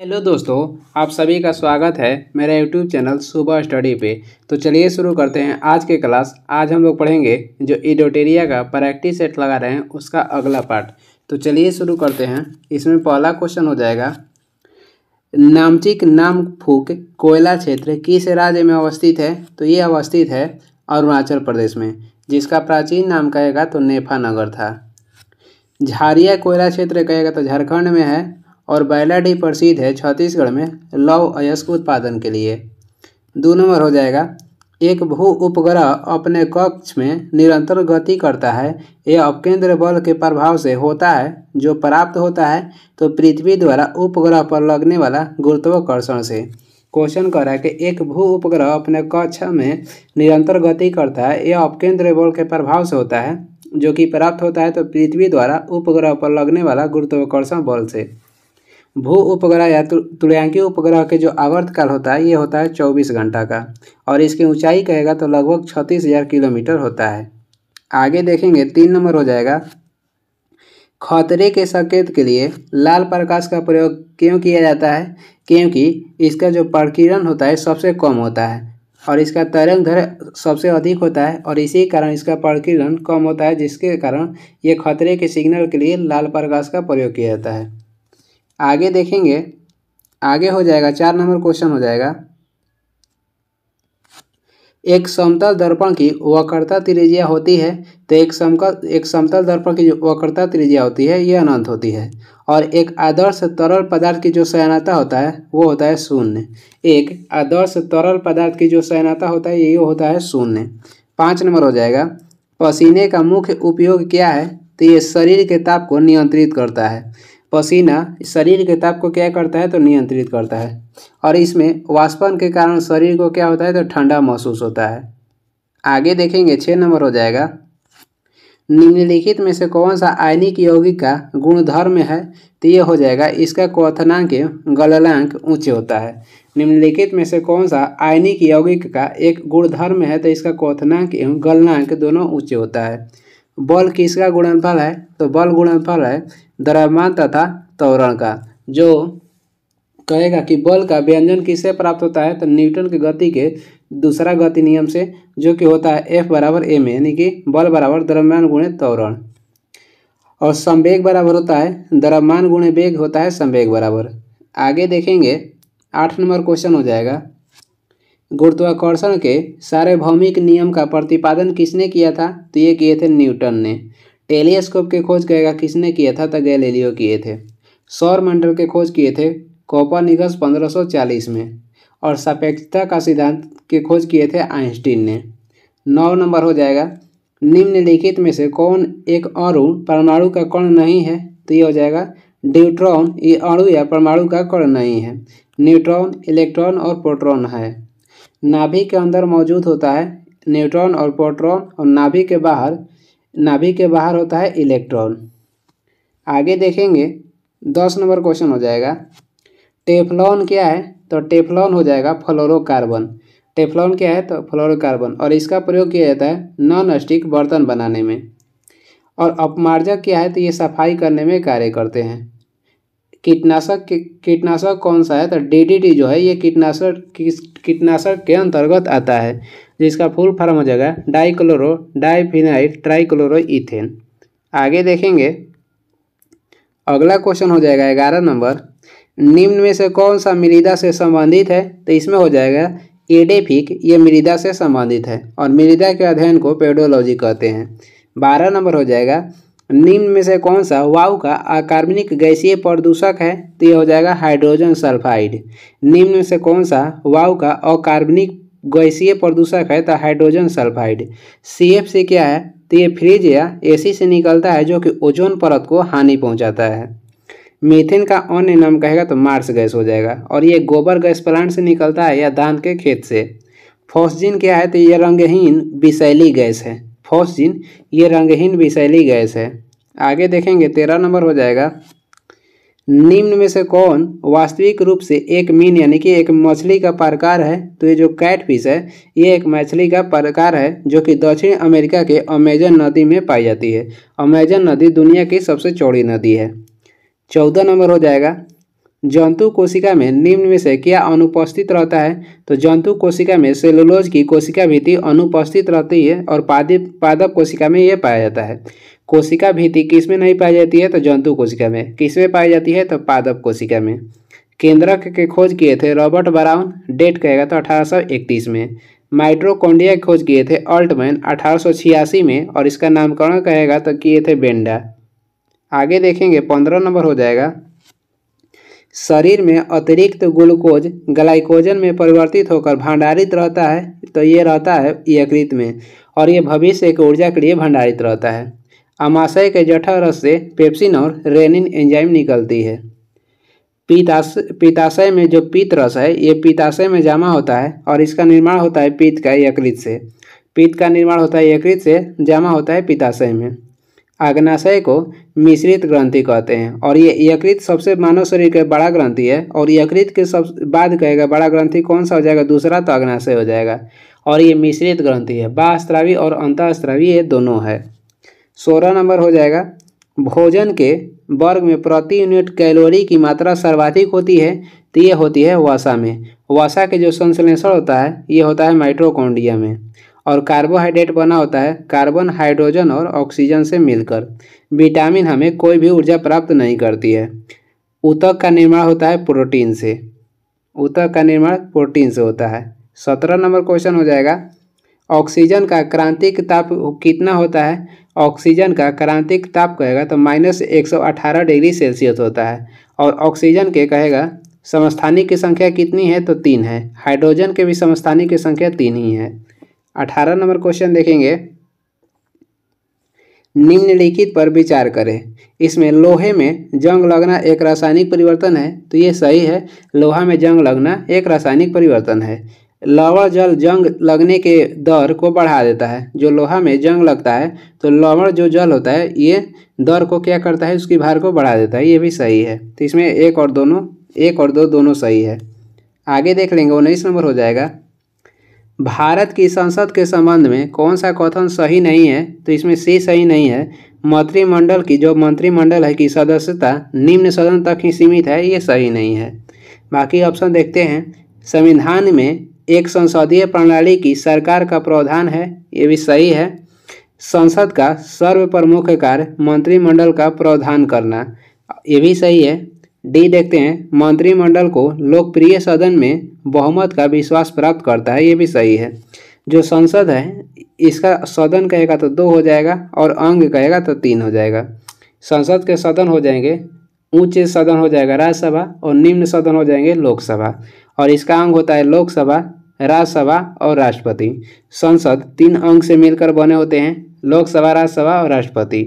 hello दोस्तों आप सभी का स्वागत है मेरा यूट्यूब चैनल सुबह स्टडी पे तो चलिए शुरू करते हैं आज के क्लास आज हम लोग पढ़ेंगे जो इडोटेरिया का प्रैक्टिस सेट लगा रहे हैं उसका अगला पार्ट तो चलिए शुरू करते हैं इसमें पहला क्वेश्चन हो जाएगा नामचिक नाम फूक कोयला क्षेत्र किस राज्य में अवस्थित है तो ये अवस्थित है अरुणाचल प्रदेश में जिसका प्राचीन नाम कहेगा तो नेफा नगर था झारिया कोयला क्षेत्र कहेगा तो झारखंड में है और बैलाडीह प्रसिद्ध है छत्तीसगढ़ में लव अयस्क उत्पादन के लिए दो नंबर हो जाएगा एक भू उपग्रह अपने कक्ष में निरंतर गति करता है यह अपकेंद्र बल के प्रभाव से होता है जो प्राप्त होता है तो पृथ्वी द्वारा उपग्रह पर लगने वाला गुरुत्वाकर्षण से क्वेश्चन कर रहा है कि एक भू उपग्रह अपने कक्ष में निरंतर गति करता है यह अपकेंद्र बल के प्रभाव से होता है जो कि प्राप्त होता है तो पृथ्वी द्वारा उपग्रह पर लगने वाला गुरुत्वाकर्षण बल से भू उपग्रह या तुड़ियांकी उपग्रह के जो आवर्तकाल होता है ये होता है चौबीस घंटा का और इसकी ऊंचाई कहेगा तो लगभग छत्तीस हज़ार किलोमीटर होता है आगे देखेंगे तीन नंबर हो जाएगा खतरे के संकेत के लिए लाल प्रकाश का प्रयोग क्यों किया जाता है क्योंकि इसका जो प्रकीर्ण होता है सबसे कम होता है और इसका तरंग धर सबसे अधिक होता है और इसी कारण इसका प्रकीर्ण कम होता है जिसके कारण ये खतरे के सिग्नल के लिए लाल प्रकाश का प्रयोग किया जाता है आगे देखेंगे आगे हो जाएगा चार नंबर क्वेश्चन हो जाएगा एक समतल दर्पण की वक्रता त्रिज्या होती है तो एक समकल एक समतल दर्पण की जो वक्रता त्रिज्या होती है यह अनंत होती है और एक आदर्श तरल पदार्थ की जो सयनता होता है वो होता है शून्य एक आदर्श तरल पदार्थ की जो सयनता होता है ये होता है शून्य पाँच नंबर हो जाएगा पसीने का मुख्य उपयोग क्या है तो ये शरीर के ताप को नियंत्रित करता है पसीना शरीर के ताप को क्या करता है तो नियंत्रित करता है और इसमें वाष्पन के कारण शरीर को क्या होता है तो ठंडा महसूस होता है आगे देखेंगे छः नंबर हो जाएगा निम्नलिखित में से कौन सा आयनिक यौगिक का गुणधर्म है तो ये हो जाएगा इसका क्वथनांक गलनांक ऊंचे होता है निम्नलिखित में से कौन सा आयनिक यौगिक का एक गुणधर्म है तो इसका क्वथनांक एवं गलनांक दोनों ऊंचे होता है बल किसका गुणनफल है तो बल गुणनफल है द्रव्यमान तथा त्वरण का जो कहेगा कि बल का व्यंजन किससे प्राप्त होता है तो न्यूटन के गति के दूसरा गति नियम से जो कि होता है एफ बराबर एम यानी कि बल बराबर द्रव्यमान गुणे त्वरण और संवेग बराबर होता है द्रव्यमान गुणे वेग होता है संवेग बराबर आगे देखेंगे आठ नंबर क्वेश्चन हो जाएगा गुरुत्वाकर्षण के सारे भौमिक नियम का प्रतिपादन किसने किया था तो ये किए थे न्यूटन ने टेलीस्कोप के खोज कहेगा किसने किए था तो गैलीलियो किए थे सौर मंडल के खोज किए थे कोपानिकस 1540 में और सापेक्षता का सिद्धांत के खोज किए थे आइंस्टीन ने नौ नंबर हो जाएगा निम्नलिखित में से कौन एक अणु परमाणु का कण नहीं है तो ये हो जाएगा ड्यूट्रॉन ये अणु या परमाणु का कण नहीं है न्यूट्रॉन इलेक्ट्रॉन और प्रोट्रॉन है नाभिक के अंदर मौजूद होता है न्यूट्रॉन और प्रोट्रॉन और नाभिक के बाहर नाभि के बाहर होता है इलेक्ट्रॉन आगे देखेंगे दस नंबर क्वेश्चन हो जाएगा टेफ्लॉन क्या है तो टेफ्लॉन हो जाएगा फ्लोरोकार्बन टेफ्लॉन क्या है तो फ्लोरोकार्बन और इसका प्रयोग किया जाता है नॉन स्टिक बर्तन बनाने में और अपमार्जक क्या है तो ये सफाई करने में कार्य करते हैं कीटनाशक कीटनाशक कौन सा है तो डीडीटी जो है ये कीटनाशक कीटनाशक के अंतर्गत आता है जिसका फुल फॉर्म हो जाएगा डाइक्लोरो डाइफिनाइल ट्राइक्लोरो इथेन आगे देखेंगे अगला क्वेश्चन हो जाएगा ग्यारह नंबर निम्न में से कौन सा मृदा से संबंधित है तो इसमें हो जाएगा एडेफिक ये मृदा से संबंधित है और मृदा के अध्ययन को पेडोलॉजी कहते हैं बारह नंबर हो जाएगा निम्न में से कौन सा वायु का अकार्बनिक गैसीय प्रदूषक है तो ये हो जाएगा हाइड्रोजन सल्फाइड निम्न में से कौन सा वायु का अकार्बनिक गैसीय प्रदूषक है तो हाइड्रोजन सल्फाइड सी एफ से क्या है तो ये फ्रिज या एसी से निकलता है जो कि ओजोन परत को हानि पहुंचाता है मीथेन का अन्य नाम कहेगा तो मार्स गैस हो जाएगा और ये गोबर गैस प्लांट से निकलता है या धान के खेत से फॉस्जिन क्या है तो ये रंगहीन विशैली गैस है फॉस्जिन ये रंगहीन विशैली गैस है आगे देखेंगे तेरह नंबर हो जाएगा निम्न में से कौन वास्तविक रूप से एक मीन यानी कि एक मछली का प्रकार है तो ये जो कैट फिश है ये एक मछली का प्रकार है जो कि दक्षिण अमेरिका के अमेजन नदी में पाई जाती है अमेजन नदी दुनिया की सबसे चौड़ी नदी है चौदह नंबर हो जाएगा जंतु कोशिका में निम्न में से क्या अनुपस्थित रहता है तो जंतु कोशिका में सेलुलोज की कोशिका भीति अनुपस्थित रहती है और पादी पादप कोशिका में ये पाया जाता है कोशिका भीति किस में नहीं पाई जाती है तो जंतु कोशिका में किस में पाई जाती है तो पादप कोशिका में केंद्रक के खोज किए थे रॉबर्ट ब्राउन डेट कहेगा तो 1831 में माइट्रोकोंडिया खोज किए थे अल्टमैन अठारह में और इसका नामकरण कहेगा तो किए थे बेंडा आगे देखेंगे पंद्रह नंबर हो जाएगा शरीर में अतिरिक्त ग्लूकोज ग्लाइकोजन में परिवर्तित होकर भंडारित रहता है तो ये रहता है यकृत में और ये भविष्य के ऊर्जा के लिए भंडारित रहता है आमाशय के जठा रस से पेप्सिन और रेनिन एंजाइम निकलती है पीताश पीताशय में जो पीत रस है ये पीताशय में जमा होता है और इसका निर्माण होता है पीत का यकृत से पीत का निर्माण होता है यकृत से जमा होता है पीताशय में आग्नाशय को मिश्रित ग्रंथि कहते हैं और ये यकृत सबसे मानव शरीर का बड़ा ग्रंथि है और यकृत के सब बाद कहेगा बड़ा ग्रंथि कौन सा हो जाएगा दूसरा तो अग्नाशय हो जाएगा और ये मिश्रित ग्रंथि है बास्त्रावी और अंतःस्त्रावी ये दोनों है सोलह नंबर हो जाएगा भोजन के वर्ग में प्रति यूनिट कैलोरी की मात्रा सर्वाधिक होती है तो ये होती है वसा में वसा के जो संश्लेषण होता है ये होता है माइट्रोकोंडिया में और कार्बोहाइड्रेट बना होता है कार्बन हाइड्रोजन और ऑक्सीजन से मिलकर विटामिन हमें कोई भी ऊर्जा प्राप्त नहीं करती है उतक का निर्माण होता है प्रोटीन से उतक का निर्माण प्रोटीन से होता है सत्रह नंबर क्वेश्चन हो जाएगा ऑक्सीजन का क्रांतिक ताप कितना होता है ऑक्सीजन का क्रांतिक ताप कहेगा तो माइनस एक सौ अठारह डिग्री सेल्सियस होता है और ऑक्सीजन के कहेगा समस्थानिक की संख्या कितनी है तो तीन है हाइड्रोजन के भी समस्थानिक की संख्या तीन ही है अठारह नंबर क्वेश्चन देखेंगे निम्नलिखित पर विचार करें इसमें लोहे में जंग लगना एक रासायनिक परिवर्तन है तो ये सही है लोहा में जंग लगना एक रासायनिक परिवर्तन है लवण जल जंग लगने के दर को बढ़ा देता है जो लोहा में जंग लगता है तो लवण जो जल होता है ये दर को क्या करता है उसकी भार को बढ़ा देता है ये भी सही है तो इसमें एक और दोनों एक और दो दोनों सही है आगे देख लेंगे उन्नीस नंबर हो जाएगा भारत की संसद के संबंध में कौन सा कथन सही नहीं है तो इसमें सी सही नहीं है मंत्रिमंडल की जो मंत्रिमंडल है की सदस्यता निम्न सदन तक ही सीमित है ये सही नहीं है बाकी ऑप्शन देखते हैं संविधान में एक संसदीय प्रणाली की सरकार का प्रावधान है ये भी सही है संसद का सर्व प्रमुख कार्य मंत्रिमंडल का प्रावधान करना ये भी सही है डी देखते हैं मंत्रिमंडल को लोकप्रिय सदन में बहुमत का विश्वास प्राप्त करता है ये भी सही है जो संसद है इसका सदन कहेगा तो दो हो जाएगा और अंग कहेगा तो तीन हो जाएगा संसद के सदन हो जाएंगे ऊंचे सदन हो जाएगा राज्यसभा और निम्न सदन हो जाएंगे लोकसभा और इसका अंग होता है लोकसभा राज्यसभा और राष्ट्रपति संसद तीन अंग से मिलकर बने होते हैं लोकसभा राज्यसभा और राष्ट्रपति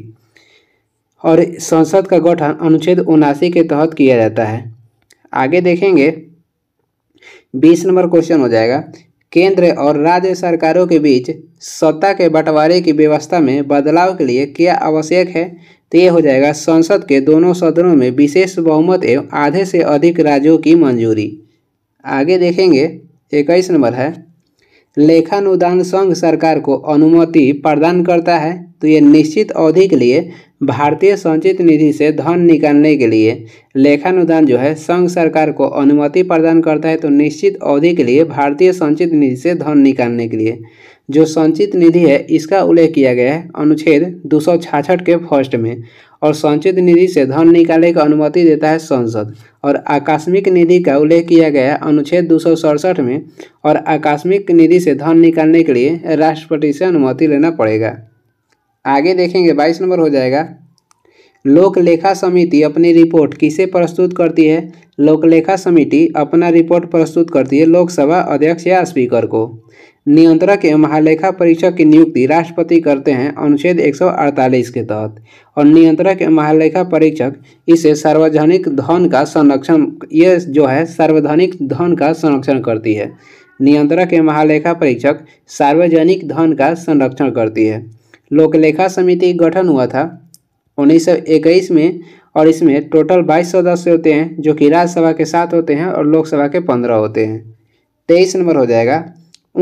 और संसद का गठन अनुच्छेद उनासी के तहत किया जाता है आगे देखेंगे बीस नंबर क्वेश्चन हो जाएगा केंद्र और राज्य सरकारों के बीच सत्ता के बंटवारे की व्यवस्था में बदलाव के लिए क्या आवश्यक है तो ये हो जाएगा संसद के दोनों सदनों में विशेष बहुमत एवं आधे से अधिक राज्यों की मंजूरी आगे देखेंगे इक्कीस नंबर है लेखानुदान संघ सरकार को अनुमति प्रदान करता है तो ये निश्चित अवधि के लिए भारतीय संचित निधि से धन निकालने के लिए लेखानुदान जो है संघ सरकार को अनुमति प्रदान करता है तो निश्चित अवधि के लिए भारतीय संचित निधि से धन निकालने के लिए जो संचित निधि है इसका उल्लेख किया गया है अनुच्छेद दो के फर्स्ट में और संचित निधि से धन निकालने का अनुमति देता है संसद और आकस्मिक निधि का उल्लेख किया गया अनुच्छेद दो में और आकस्मिक निधि से धन निकालने के लिए राष्ट्रपति से अनुमति लेना पड़ेगा आगे देखेंगे बाईस नंबर हो जाएगा लोक लेखा समिति अपनी रिपोर्ट किसे प्रस्तुत करती है लोकलेखा समिति अपना रिपोर्ट प्रस्तुत करती है लोकसभा अध्यक्ष या स्पीकर को नियंत्रक एवं महालेखा परीक्षक की नियुक्ति राष्ट्रपति करते हैं अनुच्छेद 148 के तहत और नियंत्रक एवं महालेखा परीक्षक इसे सार्वजनिक धन का संरक्षण ये जो है सार्वजनिक धन का संरक्षण करती है नियंत्रक एवं महालेखा परीक्षक सार्वजनिक धन का संरक्षण करती है लोकलेखा समिति गठन हुआ था उन्नीस में और इसमें टोटल बाईस सदस्य होते हैं जो कि राज्यसभा के सात होते हैं और लोकसभा के पंद्रह होते हैं तेईस नंबर हो जाएगा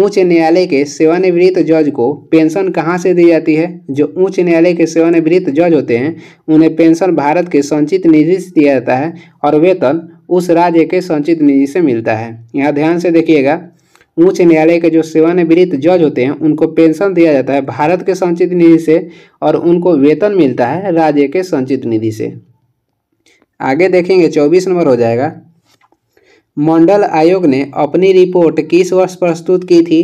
उच्च न्यायालय के सेवानिवृत्त जज को पेंशन कहाँ से दी जाती है जो उच्च न्यायालय के सेवानिवृत्त जज होते हैं उन्हें पेंशन भारत के संचित निधि से दिया जाता है और वेतन उस राज्य के संचित निधि से मिलता है यहाँ ध्यान से देखिएगा उच्च न्यायालय के जो सेवानिवृत्त जज होते हैं उनको पेंशन दिया जाता है भारत के संचित निधि से और उनको वेतन मिलता है राज्य के संचित निधि से आगे देखेंगे चौबीस नंबर हो जाएगा मंडल आयोग ने अपनी रिपोर्ट किस वर्ष प्रस्तुत की थी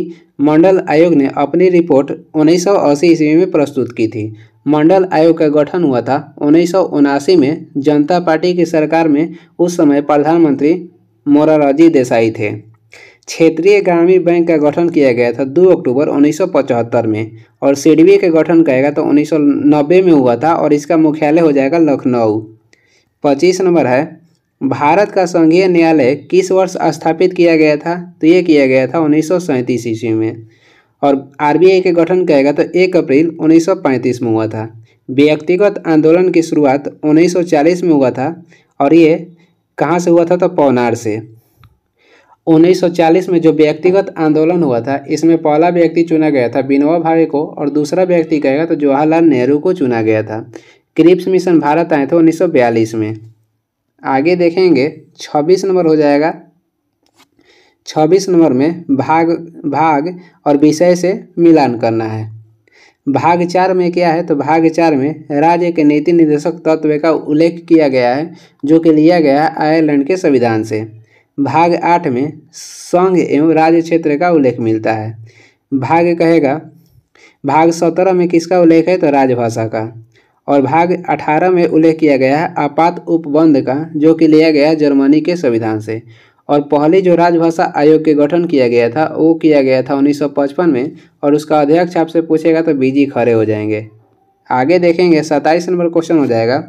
मंडल आयोग ने अपनी रिपोर्ट उन्नीस ईस्वी में प्रस्तुत की थी मंडल आयोग का गठन हुआ था उन्नीस में जनता पार्टी की सरकार में उस समय प्रधानमंत्री मोरारजी देसाई थे क्षेत्रीय ग्रामीण बैंक का गठन किया गया था 2 अक्टूबर 1975 में और सीडीबी का गठन कहेगा तो 1990 में हुआ था और इसका मुख्यालय हो जाएगा लखनऊ 25 नंबर है भारत का संघीय न्यायालय किस वर्ष स्थापित किया गया था तो ये किया गया था उन्नीस ईस्वी में और आरबीआई के गठन किया गया तो एक अप्रैल 1935 में हुआ था व्यक्तिगत आंदोलन की शुरुआत 1940 में हुआ था और ये कहाँ से हुआ था तो पौनार से 1940 में जो व्यक्तिगत आंदोलन हुआ था इसमें पहला व्यक्ति चुना गया था विनोबा भावे को और दूसरा व्यक्ति कहेगा तो जवाहरलाल नेहरू को चुना गया था क्रिप्स मिशन भारत आए थे उन्नीस में आगे देखेंगे छब्बीस नंबर हो जाएगा छब्बीस नंबर में भाग भाग और विषय से मिलान करना है भाग चार में क्या है तो भाग चार में राज्य के नीति निर्देशक तत्व का उल्लेख किया गया है जो कि लिया गया आयरलैंड के संविधान से भाग आठ में संघ एवं राज्य क्षेत्र का उल्लेख मिलता है भाग कहेगा भाग सत्रह में किसका उल्लेख है तो राजभाषा का और भाग 18 में उल्लेख किया गया है आपात उपबंध का जो कि लिया गया जर्मनी के संविधान से और पहले जो राजभाषा आयोग के गठन किया गया था वो किया गया था 1955 में और उसका अध्यक्ष आपसे पूछेगा तो बीजी खड़े हो जाएंगे आगे देखेंगे सत्ताईस नंबर क्वेश्चन हो जाएगा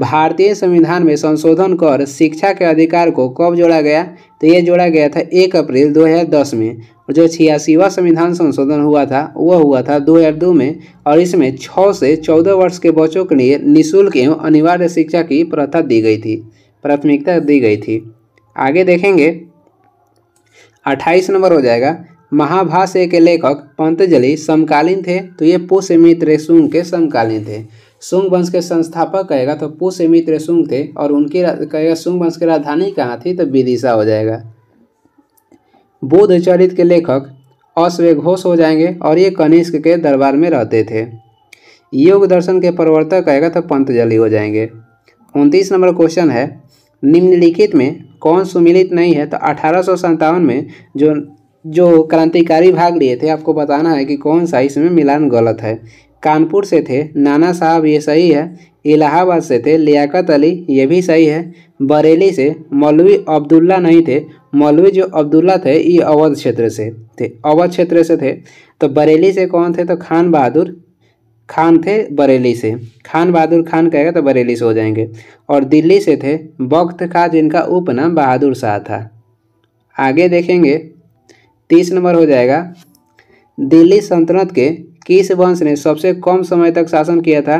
भारतीय संविधान में संशोधन कर शिक्षा के अधिकार को कब जोड़ा गया तो ये जोड़ा गया था एक अप्रैल 2010 में और जो छियासीवा संविधान संशोधन हुआ था वह हुआ था 2002 में और इसमें 6 से 14 वर्ष के बच्चों के लिए निःशुल्क एवं अनिवार्य शिक्षा की प्रथा दी गई थी प्राथमिकता दी गई थी आगे देखेंगे 28 नंबर हो जाएगा महाभाष्य के लेखक पंतजलि समकालीन थे तो ये मित्र शुंग के समकालीन थे सुंग वंश के संस्थापक कहेगा तो मित्र शुंग थे और उनकी कहेगा सुंग वंश की राजधानी कहाँ थी तो विदिशा हो जाएगा चरित्र के लेखक अश्वेघोष हो, हो जाएंगे और ये कनिष्क के दरबार में रहते थे योग दर्शन के प्रवर्तक आएगा तो पंतजलि हो जाएंगे उनतीस नंबर क्वेश्चन है निम्नलिखित में कौन सुमिलित नहीं है तो अठारह में जो जो क्रांतिकारी भाग लिए थे आपको बताना है कि कौन सा इसमें मिलान गलत है कानपुर से थे नाना साहब ये सही है इलाहाबाद से थे लियाकत अली ये भी सही है बरेली से मौलवी अब्दुल्ला नहीं थे मौलवी जो अब्दुल्ला थे ये अवध क्षेत्र से थे अवध क्षेत्र से थे तो बरेली से कौन थे तो खान बहादुर खान थे बरेली से खान बहादुर खान कहेगा तो बरेली से हो जाएंगे और दिल्ली से थे बख्त का जिनका उपनाम बहादुर शाह था आगे देखेंगे तीस नंबर हो जाएगा दिल्ली सल्तनत के किस वंश ने सबसे कम समय तक शासन किया था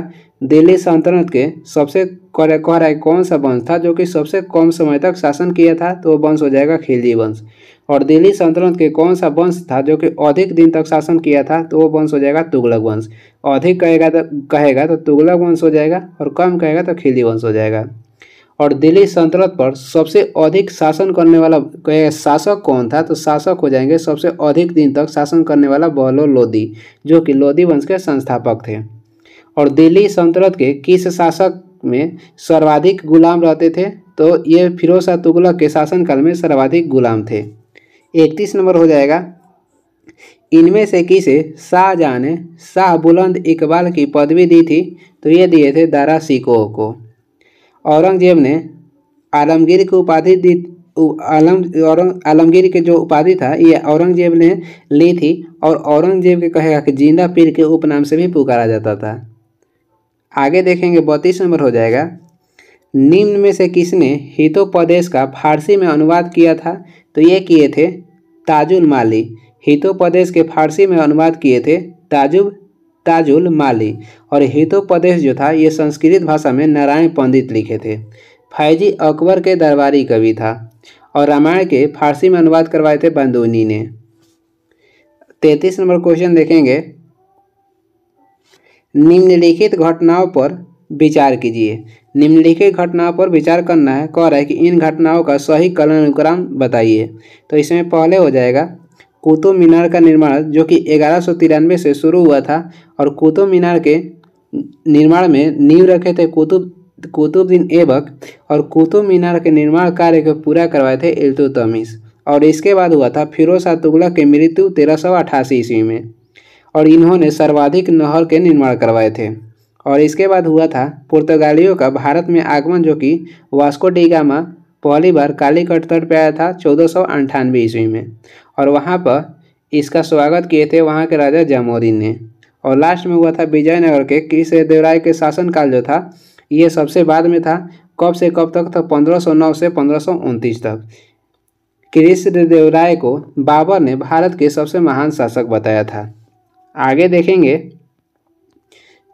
दिल्ली सल्तनत के सबसे कह रहा है कौन सा वंश था जो कि सबसे कम समय तक शासन किया था तो वंश हो जाएगा खिलजी वंश और दिल्ली सल्तनत के कौन सा वंश था जो कि अधिक दिन तक शासन किया था तो वो वंश हो जाएगा तुगलक वंश अधिक कहेगा तो कहेगा तो तुगलक वंश हो जाएगा और कम कहेगा तो खिलजी वंश हो जाएगा और दिल्ली सल्तनत पर सबसे अधिक शासन करने वाला शासक कौन था तो शासक हो जाएंगे सबसे अधिक दिन तक शासन करने वाला बहलो लोधी जो कि लोधी वंश के संस्थापक थे और दिल्ली सल्तनत के किस शासक में सर्वाधिक गुलाम रहते थे तो ये फिरोज शाह तुगलक के शासनकाल में सर्वाधिक गुलाम थे इकतीस नंबर हो जाएगा इनमें से किसे शाहजहाँ ने शाह बुलंद इकबाल की पदवी दी थी तो ये दिए थे दारा सिकोह को औरंगजेब ने आलमगीर की उपाधि दी आलम आलमगीर के जो उपाधि था ये औरंगजेब ने ली थी और औरंगजेब के कहेगा कि जिंदा पीर के उपनाम से भी पुकारा जाता था आगे देखेंगे बत्तीस नंबर हो जाएगा निम्न में से किसने हितोपदेश का फारसी में अनुवाद किया था तो ये किए थे ताजुल माली हितोपदेश के फारसी में अनुवाद किए थे ताजुब ताजुल माली और हितोपदेश जो था ये संस्कृत भाषा में नारायण पंडित लिखे थे फैजी अकबर के दरबारी कवि था और रामायण के फारसी में अनुवाद करवाए थे बंदूनी ने तैतीस नंबर क्वेश्चन देखेंगे निम्नलिखित घटनाओं पर विचार कीजिए निम्नलिखित घटनाओं पर विचार करना है कह रहा है कि इन घटनाओं का सही कलन अनुक्रम बताइए तो इसमें पहले हो जाएगा कुतुब मीनार का निर्माण जो कि ग्यारह से शुरू हुआ था और कुतुब मीनार के निर्माण में नींव रखे थे कुतुब कुतुबद्दीन ऐबक और कुतुब मीनार के निर्माण कार्य को पूरा करवाए थे इल्तुतमिश और इसके बाद हुआ था फिरोज शाह तुगलक की मृत्यु तेरह सौ अठासी ईस्वी में और इन्होंने सर्वाधिक नहर के निर्माण करवाए थे और इसके बाद हुआ था पुर्तगालियों का भारत में आगमन जो कि वास्को डिगामा पहली बार कालीकट तट पर आया था चौदह सौ अंठानवे ईस्वी में और वहाँ पर इसका स्वागत किए थे वहाँ के राजा जयमोदी ने और लास्ट में हुआ था विजयनगर के कृष्ण देवराय के शासनकाल जो था ये सबसे बाद में था कब से कब तक था 1509 से पंद्रह तक कृष्ण देवराय को बाबर ने भारत के सबसे महान शासक बताया था आगे देखेंगे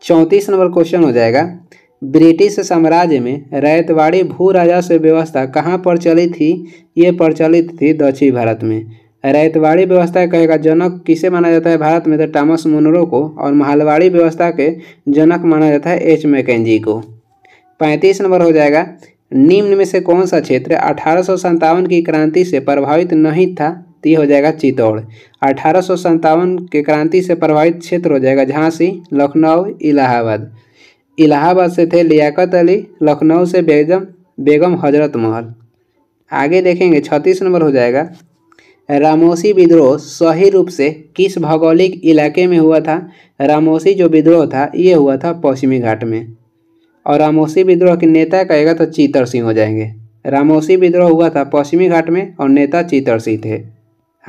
चौंतीस नंबर क्वेश्चन हो जाएगा ब्रिटिश साम्राज्य में रैतवाड़ी भू राजस्व व्यवस्था कहाँ पर चली थी ये प्रचलित थी दक्षिण भारत में रैतवाड़ी व्यवस्था का एक जनक किसे माना जाता है भारत में तो टॉमस मुनरो को और महलवाड़ी व्यवस्था के जनक माना जाता है एच मैकेजी को पैंतीस नंबर हो जाएगा निम्न में से कौन सा क्षेत्र अठारह की क्रांति से प्रभावित नहीं था तो ये हो जाएगा चित्तौड़ अठारह के क्रांति से प्रभावित क्षेत्र हो जाएगा झांसी लखनऊ इलाहाबाद इलाहाबाद से थे लियाकत अली लखनऊ से बेगम बेगम हजरत महल आगे देखेंगे छत्तीस नंबर हो जाएगा रामोसी विद्रोह सही रूप से किस भौगोलिक इलाके में हुआ था रामोसी जो विद्रोह था ये हुआ था पश्चिमी घाट में और रामोसी विद्रोह के नेता कहेगा तो चीतर सिंह हो जाएंगे रामोसी विद्रोह हुआ था पश्चिमी घाट में और नेता चीतर सिंह थे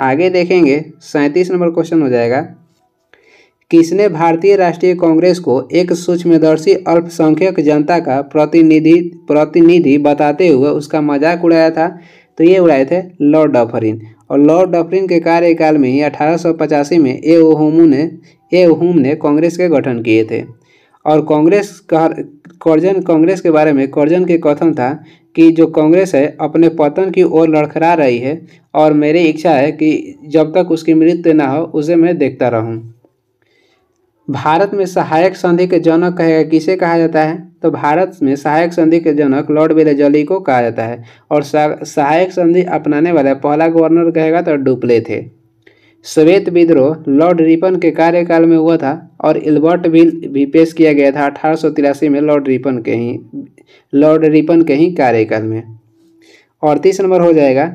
आगे देखेंगे सैंतीस नंबर क्वेश्चन हो जाएगा किसने भारतीय राष्ट्रीय कांग्रेस को एक सूक्ष्मदर्शी अल्पसंख्यक जनता का प्रतिनिधि प्रतिनिधि बताते हुए उसका मजाक उड़ाया था तो ये उड़ाए थे लॉर्ड डफरिन और लॉर्ड डफरिन के कार्यकाल में ही अठारह में ए होमू ने ए होम ने कांग्रेस के गठन किए थे और कांग्रेस कर्जन कांग्रेस के बारे में कर्जन के कथन था कि जो कांग्रेस है अपने पतन की ओर लड़खड़ा रही है और मेरी इच्छा है कि जब तक उसकी मृत्यु ना हो उसे मैं देखता रहूं भारत में सहायक संधि के जनक कहेगा किसे कहा जाता है तो भारत में सहायक संधि के जनक लॉर्ड जली को कहा जाता है और सहायक संधि अपनाने वाला पहला गवर्नर कहेगा तो डुपले थे श्वेत विद्रोह लॉर्ड रिपन के कार्यकाल में हुआ था और इल्बर्ट बिल भी पेश किया गया था अठारह में लॉर्ड रिपन के ही लॉर्ड रिपन के ही कार्यकाल में अड़तीस नंबर हो जाएगा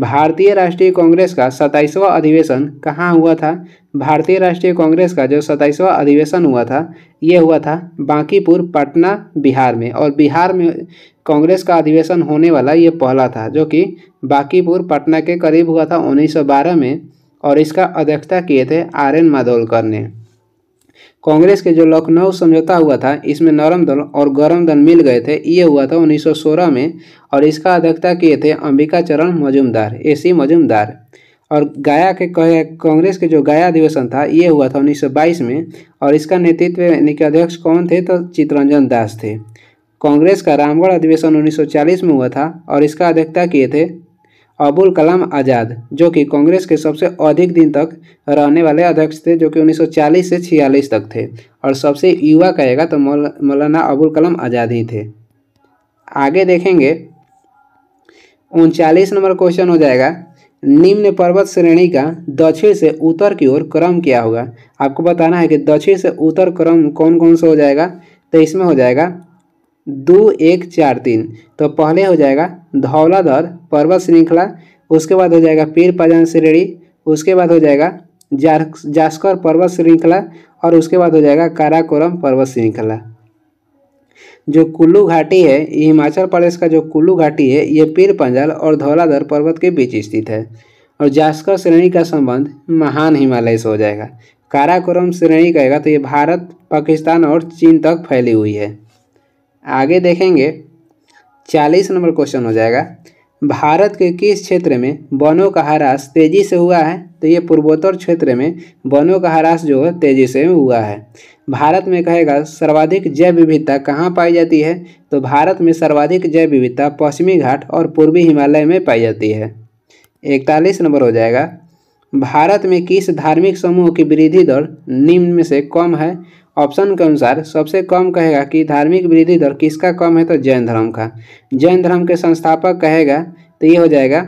भारतीय राष्ट्रीय कांग्रेस का सताईसवां अधिवेशन कहाँ हुआ था भारतीय राष्ट्रीय कांग्रेस का जो सताईसवां अधिवेशन हुआ था यह हुआ था बांकीपुर पटना बिहार में और बिहार में कांग्रेस का अधिवेशन होने वाला ये पहला था जो कि बांकीपुर पटना के करीब हुआ था 1912 में और इसका अध्यक्षता किए थे आर एन मादोलकर ने कांग्रेस के जो लखनऊ समझौता हुआ था इसमें नरम दल और गरम दल मिल गए थे ये हुआ था 1916 में और इसका अध्यक्षता किए थे अंबिका चरण मजुमदार ए सी मजुमदार और गया के कहे कांग्रेस के जो गया अधिवेशन था ये हुआ था 1922 में और इसका नेतृत्व इनके अध्यक्ष कौन थे तो चित्तरंजन दास थे कांग्रेस का रामगढ़ अधिवेशन 1940 में हुआ था और इसका अध्यक्षता किए थे अबुल कलाम आज़ाद जो कि कांग्रेस के सबसे अधिक दिन तक रहने वाले अध्यक्ष थे जो कि 1940 से 46 तक थे और सबसे युवा कहेगा तो मौलाना अबुल कलाम आज़ाद ही थे आगे देखेंगे उनचालीस नंबर क्वेश्चन हो जाएगा निम्न पर्वत श्रेणी का दक्षिण से उत्तर की ओर क्रम क्या होगा आपको बताना है कि दक्षिण से उत्तर क्रम कौन कौन सा हो जाएगा तो इसमें हो जाएगा दो एक चार तीन तो पहले हो जाएगा धौलाधर पर्वत श्रृंखला उसके बाद हो जाएगा पीर पाजान श्रेणी उसके बाद हो जाएगा जास्कर पर्वत श्रृंखला और उसके बाद हो जाएगा काराकोरम पर्वत श्रृंखला जो कुल्लू घाटी है हिमाचल प्रदेश का जो कुल्लू घाटी है ये पीर पंजाल और धौलाधर पर्वत के बीच स्थित है और जास्कर श्रेणी का संबंध महान हिमालय से हो जाएगा काराकोरम श्रेणी कहेगा तो ये भारत पाकिस्तान और चीन तक फैली हुई है आगे देखेंगे चालीस नंबर क्वेश्चन हो जाएगा भारत के किस क्षेत्र में वनों का ह्रास तेजी से हुआ है तो ये पूर्वोत्तर क्षेत्र में वनों का ह्रास जो है तेजी से हुआ है भारत में कहेगा सर्वाधिक जैव विविधता कहाँ पाई जाती है तो भारत में सर्वाधिक जैव विविधता पश्चिमी घाट और पूर्वी हिमालय में पाई जाती है इकतालीस नंबर हो जाएगा भारत में किस धार्मिक समूह की वृद्धि दर निम्न में से कम है ऑप्शन के अनुसार सबसे कम कहेगा कि धार्मिक वृद्धि दर किसका कम है तो जैन धर्म का जैन धर्म के संस्थापक कहेगा तो ये हो जाएगा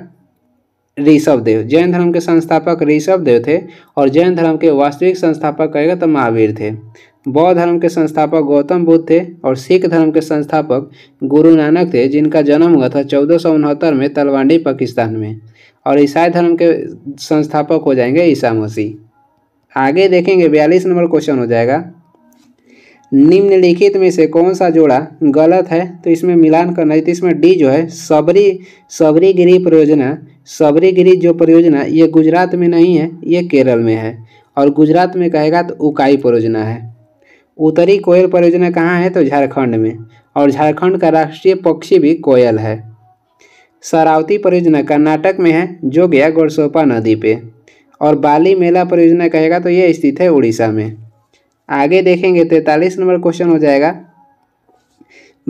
ऋषभ देव जैन धर्म के संस्थापक ऋषभ देव थे और जैन धर्म के वास्तविक संस्थापक कहेगा तो महावीर थे बौद्ध धर्म के संस्थापक गौतम बुद्ध थे और सिख धर्म के संस्थापक गुरु नानक थे जिनका जन्म हुआ था चौदह में तलवांडी पाकिस्तान में और ईसाई धर्म के संस्थापक हो जाएंगे ईसा मसीह आगे देखेंगे बयालीस नंबर क्वेश्चन हो जाएगा निम्नलिखित में से कौन सा जोड़ा गलत है तो इसमें मिलान करना है तो इसमें डी जो है सबरी सबरी गिरी परियोजना सबरी गिरी जो परियोजना ये गुजरात में नहीं है ये केरल में है और गुजरात में कहेगा तो उकाई परियोजना है उत्तरी कोयल परियोजना कहाँ है तो झारखंड में और झारखंड का राष्ट्रीय पक्षी भी कोयल है शरावती परियोजना कर्नाटक में है जो गया गोरसोपा नदी पे और बाली मेला परियोजना कहेगा तो ये स्थित है उड़ीसा में आगे देखेंगे तैतालीस नंबर क्वेश्चन हो जाएगा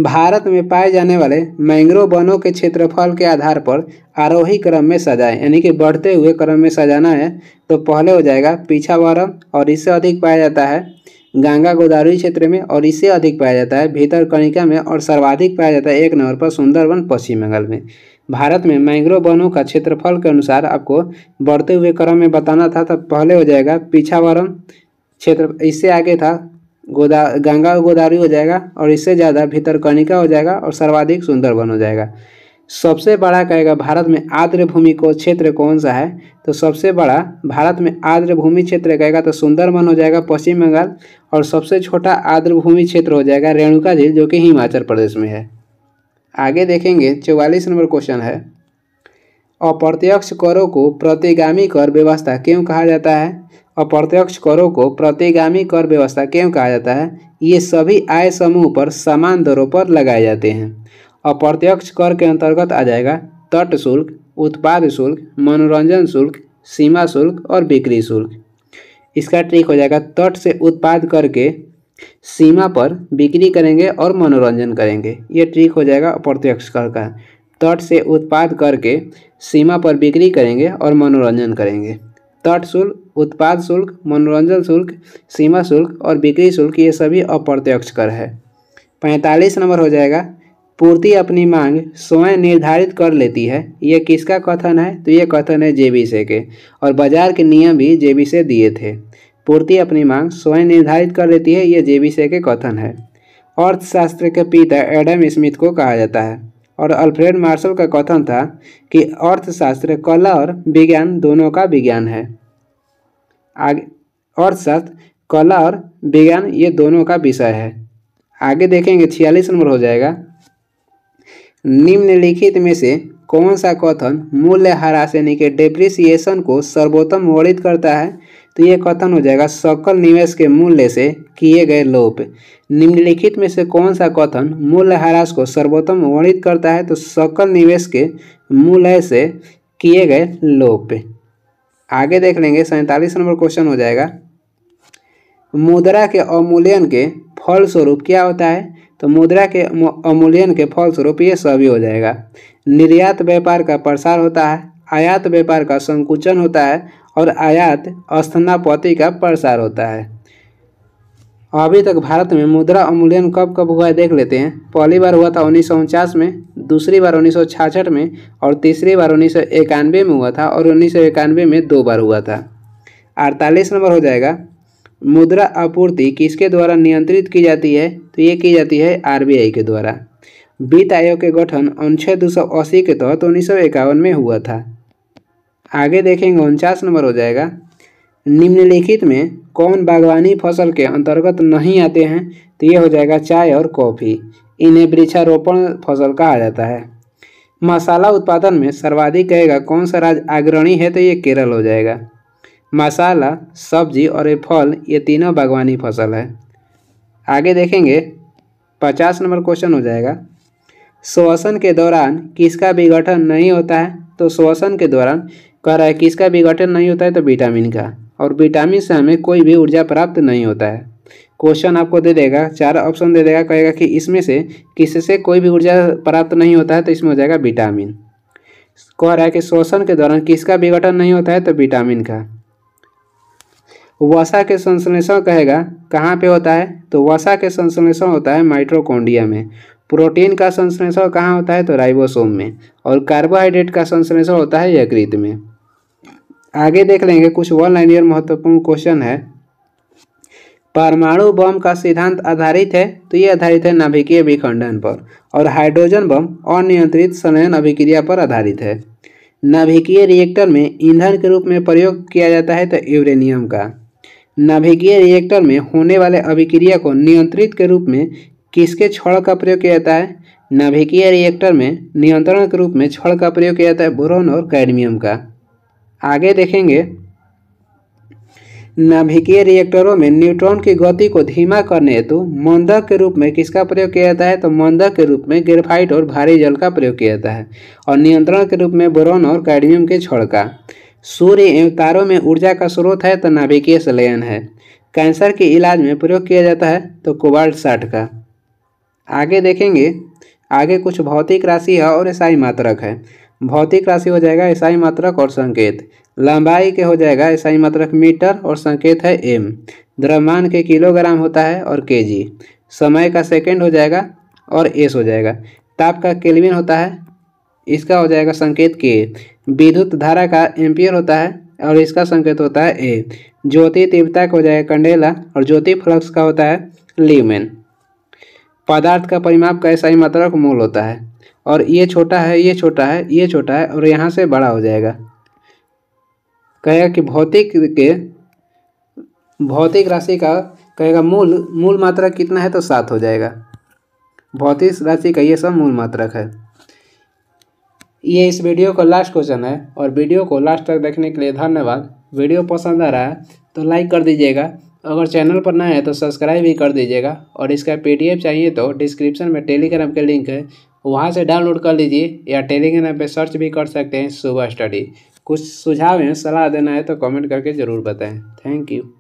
भारत में पाए जाने वाले मैंग्रोव वनों के क्षेत्रफल के आधार पर आरोही क्रम में सजाएं यानी कि बढ़ते हुए क्रम में सजाना है तो पहले हो जाएगा वरम और इससे अधिक पाया जाता है गंगा गोदावरी क्षेत्र में और इससे अधिक पाया जाता है भीतर कणिका में और सर्वाधिक पाया जाता है एक नंबर पर सुंदरवन पश्चिम बंगाल में भारत में मैंग्रोव वनों का क्षेत्रफल के अनुसार आपको बढ़ते हुए क्रम में बताना था तो पहले हो जाएगा वरम क्षेत्र इससे आगे था गोदा गंगा गोदावरी हो जाएगा और इससे ज़्यादा भीतरकर्णिका हो जाएगा और सर्वाधिक सुंदरबन हो जाएगा सबसे बड़ा कहेगा भारत में आर्द्र भूमि को क्षेत्र कौन सा है तो सबसे बड़ा भारत में आर्द्र भूमि क्षेत्र कहेगा तो सुंदरबन हो जाएगा पश्चिम बंगाल और सबसे छोटा आर्द्र भूमि क्षेत्र हो जाएगा रेणुका झील जो कि हिमाचल प्रदेश में है आगे देखेंगे चौवालीस नंबर क्वेश्चन है अप्रत्यक्ष करों को प्रतिगामी कर व्यवस्था क्यों कहा जाता है अप्रत्यक्ष करों को प्रतिगामी कर व्यवस्था क्यों कहा जाता है ये सभी आय समूह पर समान दरों पर लगाए जाते हैं अप्रत्यक्ष कर के अंतर्गत आ जाएगा तट शुल्क उत्पाद शुल्क मनोरंजन शुल्क सीमा शुल्क और बिक्री शुल्क इसका ट्रिक हो जाएगा तट से उत्पाद करके सीमा पर बिक्री करेंगे और मनोरंजन करेंगे ये ट्रिक हो जाएगा अप्रत्यक्ष कर का तट से उत्पाद करके सीमा पर बिक्री करेंगे और मनोरंजन करेंगे तट शुल्क उत्पाद शुल्क मनोरंजन शुल्क सीमा शुल्क और बिक्री शुल्क ये सभी अप्रत्यक्ष कर है पैंतालीस नंबर हो जाएगा पूर्ति अपनी मांग स्वयं निर्धारित कर लेती है यह किसका कथन है तो ये कथन है से के और बाजार के नियम भी से दिए थे पूर्ति अपनी मांग स्वयं निर्धारित कर लेती है ये से के कथन है अर्थशास्त्र के पिता एडम स्मिथ को कहा जाता है और अल्फ्रेड मार्शल का कथन था कि अर्थशास्त्र कला और विज्ञान दोनों का विज्ञान है आगे अर्थशास्त्र कला और विज्ञान ये दोनों का विषय है आगे देखेंगे छियालीस नंबर हो जाएगा निम्नलिखित में से कौन सा कथन मूल्य यानी कि डिप्रिसिएशन को सर्वोत्तम वर्णित करता है तो ये कथन हो जाएगा सकल निवेश के मूल्य से किए गए लोप निम्नलिखित में से कौन सा कथन मूल्यह्रास को सर्वोत्तम वर्णित करता है तो सकल निवेश के मूल्य से किए गए लोप आगे देख लेंगे सैंतालीस नंबर क्वेश्चन हो जाएगा मुद्रा के अमूल्यन के फलस्वरूप क्या होता है तो मुद्रा के अमूल्यन के फलस्वरूप ये सभी हो जाएगा निर्यात व्यापार का प्रसार होता है आयात व्यापार का संकुचन होता है और आयात अस्थनापति का प्रसार होता है अभी तक भारत में मुद्रा अमूल्यन कब कब हुआ है देख लेते हैं पहली बार हुआ था उन्नीस में दूसरी बार उन्नीस में और तीसरी बार उन्नीस में हुआ था और उन्नीस में दो बार हुआ था अड़तालीस नंबर हो जाएगा मुद्रा आपूर्ति किसके द्वारा नियंत्रित की जाती है तो ये की जाती है आरबीआई के द्वारा वित्त आयोग के गठन अनुच्छेद दो के तहत तो उन्नीस में हुआ था आगे देखेंगे उनचास नंबर हो जाएगा निम्नलिखित में कौन बागवानी फसल के अंतर्गत नहीं आते हैं तो ये हो जाएगा चाय और कॉफ़ी इन्हें वृक्षारोपण फसल कहा जाता है मसाला उत्पादन में सर्वाधिक कहेगा कौन सा राज्य अग्रणी है तो ये केरल हो जाएगा मसाला सब्जी और ये फल ये तीनों बागवानी फसल है आगे देखेंगे पचास नंबर क्वेश्चन हो जाएगा श्वसन के दौरान किसका विघटन नहीं होता है तो श्वसन के दौरान कह रहा है कि इसका विघटन नहीं होता है तो विटामिन का और विटामिन से हमें कोई भी ऊर्जा प्राप्त नहीं होता है क्वेश्चन आपको दे देगा चार ऑप्शन दे देगा कहेगा कि इसमें से किससे कोई भी ऊर्जा प्राप्त नहीं होता है तो इसमें हो जाएगा विटामिन कह रहा है कि शोषण के दौरान किसका विघटन नहीं होता है तो विटामिन का वसा के संश्लेषण कहेगा कहाँ पे होता है तो वसा के संश्लेषण होता है माइट्रोकोंडिया में प्रोटीन का संश्लेषण कहाँ होता है तो राइबोसोम में और कार्बोहाइड्रेट का संश्लेषण होता है यकृत में आगे देख लेंगे कुछ वन लाइन महत्वपूर्ण क्वेश्चन है परमाणु बम का सिद्धांत आधारित है तो ये आधारित है नाभिकीय विखंडन पर और हाइड्रोजन बम अनियंत्रित संयन अभिक्रिया पर आधारित है नाभिकीय रिएक्टर में ईंधन के रूप में प्रयोग किया जाता है तो यूरेनियम का नाभिकीय रिएक्टर में होने वाले अभिक्रिया को नियंत्रित के रूप में किसके छड़ का प्रयोग किया जाता है नाभिकीय रिएक्टर में नियंत्रण के रूप में छड़ का प्रयोग किया जाता है बोरोन और कैडमियम का आगे देखेंगे नाभिकीय रिएक्टरों में न्यूट्रॉन की गति को धीमा करने हेतु मंदक के रूप में किसका प्रयोग किया जाता है तो मंदक के रूप में ग्रेफाइट और भारी जल का प्रयोग किया जाता है और नियंत्रण के रूप में बोरोन और कैडमियम के छोड़ का सूर्य एवं तारों में ऊर्जा का स्रोत है तो नाभिकीय सलयन है कैंसर के इलाज में प्रयोग किया जाता है तो कोबाल्ट साठ का आगे देखेंगे आगे कुछ भौतिक राशि है और ईसाई मात्रक है भौतिक राशि हो जाएगा ईसाई मात्रक और संकेत लंबाई के हो जाएगा ईसाई मात्रक मीटर और संकेत है एम द्रव्यमान के किलोग्राम होता है और के समय का सेकेंड हो जाएगा और एस हो जाएगा ताप का केलविन होता है इसका हो जाएगा संकेत के विद्युत धारा का एम्पियर होता है और इसका संकेत होता है ए ज्योति तीव्रता का हो जाएगा कंडेला और ज्योति फ्लक्स का होता है लीमेन पदार्थ का परिमाप का ऐसा ही मात्रक मूल होता है और ये छोटा है ये छोटा है ये छोटा है और यहाँ से बड़ा हो जाएगा कहेगा कि भौतिक के भौतिक राशि का कहेगा मूल मूल मात्रक कितना है तो सात हो जाएगा भौतिक राशि का ये सब मूल मात्रक है ये इस वीडियो का लास्ट क्वेश्चन है और वीडियो को लास्ट तक देखने के लिए धन्यवाद वीडियो पसंद आ रहा है तो लाइक कर दीजिएगा अगर चैनल पर नए हैं तो सब्सक्राइब भी कर दीजिएगा और इसका पीडीएफ चाहिए तो डिस्क्रिप्शन में टेलीग्राम के लिंक है वहाँ से डाउनलोड कर लीजिए या टेलीग्राम पे सर्च भी कर सकते हैं सुबह स्टडी कुछ सुझाव हैं सलाह देना है तो कमेंट करके ज़रूर बताएं थैंक यू